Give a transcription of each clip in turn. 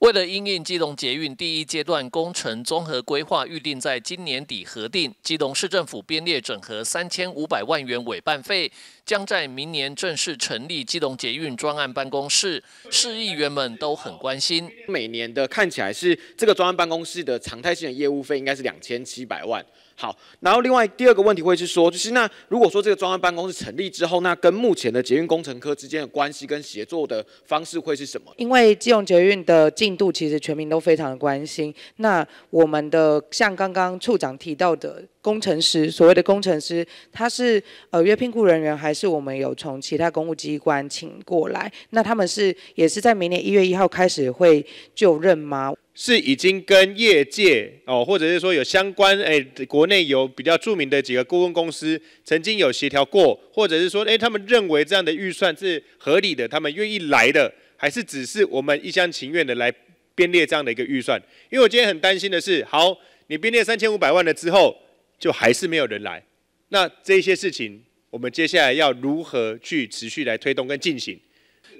为了因运基隆捷运第一阶段工程综合规划，预定在今年底核定。基隆市政府编列整合三千五百万元委办费，将在明年正式成立基隆捷运专案办公室。市议员们都很关心，每年的看起来是这个专案办公室的常态性的业务费应该是两千七百万。好，然后另外第二个问题会是说，就是那如果说这个专案办公室成立之后，那跟目前的捷运工程科之间的关系跟协作的方式会是什么？因为基隆捷运的进印度其实全民都非常的关心。那我们的像刚刚处长提到的工程师，所谓的工程师，他是呃约聘雇人员，还是我们有从其他公务机关请过来？那他们是也是在明年一月一号开始会就任吗？是已经跟业界哦，或者是说有相关？诶国内有比较著名的几个顾问公司曾经有协调过，或者是说诶他们认为这样的预算是合理的，他们愿意来的，还是只是我们一厢情愿的来？编列这样的一个预算，因为我今天很担心的是，好，你编列三千五百万了之后，就还是没有人来，那这些事情，我们接下来要如何去持续来推动跟进行？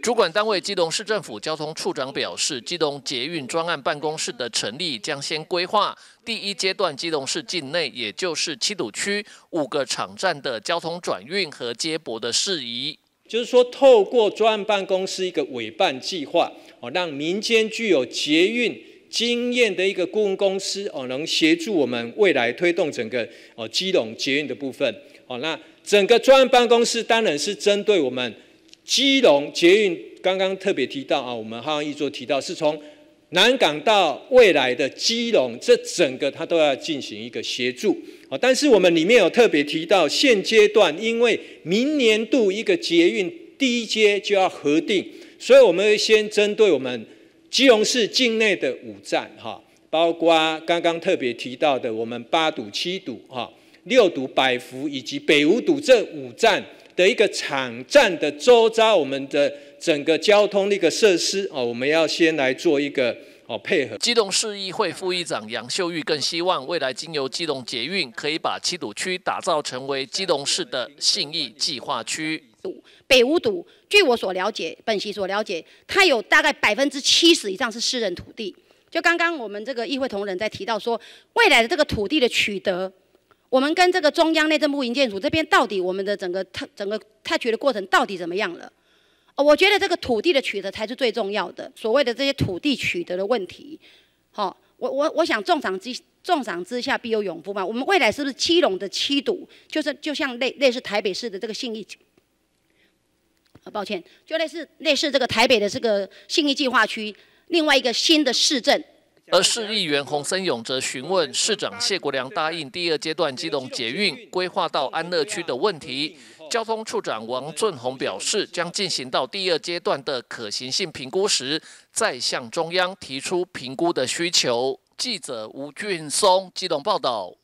主管单位基隆市政府交通处长表示，基隆捷运专案办公室的成立，将先规划第一阶段基隆市境内，也就是七堵区五个场站的交通转运和接驳的事宜。就是说，透过专案办公室一个委办计划，哦，让民间具有捷运经验的一个顾问公司，哦，能协助我们未来推动整个哦基隆捷运的部分。哦，那整个专案办公室当然是针对我们基隆捷运，刚刚特别提到啊，我们哈一桌提到是从南港到未来的基隆，这整个它都要进行一个协助。啊！但是我们里面有特别提到，现阶段因为明年度一个捷运第一阶就要核定，所以我们会先针对我们基隆市境内的五站，哈，包括刚刚特别提到的我们八堵、七堵、哈、六堵、百福以及北五堵这五站的一个场站的周遭，我们的整个交通的一个设施，啊，我们要先来做一个。哦，配合基隆市议会副议长杨秀玉更希望未来经由基隆捷运，可以把七堵区打造成为基隆市的信义计划区。堵北五堵，据我所了解，本席所了解，它有大概百分之七十以上是私人土地。就刚刚我们这个议会同仁在提到说，未来的这个土地的取得，我们跟这个中央内政部营建署这边，到底我们的整个探整个探掘的过程到底怎么样了？哦，我觉得这个土地的取得才是最重要的。所谓的这些土地取得的问题，好，我我我想重赏之重赏之下必有勇夫嘛。我们未来是不是七垄的七堵，就是就像类类似台北市的这个信义，很抱歉，就类似类似这个台北的这个信义计划区，另外一个新的市政而市议员洪森勇则询问市长谢国良答应第二阶段基隆捷运规划到安乐区的问题，交通处长王俊宏表示，将进行到第二阶段的可行性评估时，再向中央提出评估的需求。记者吴俊松基隆报道。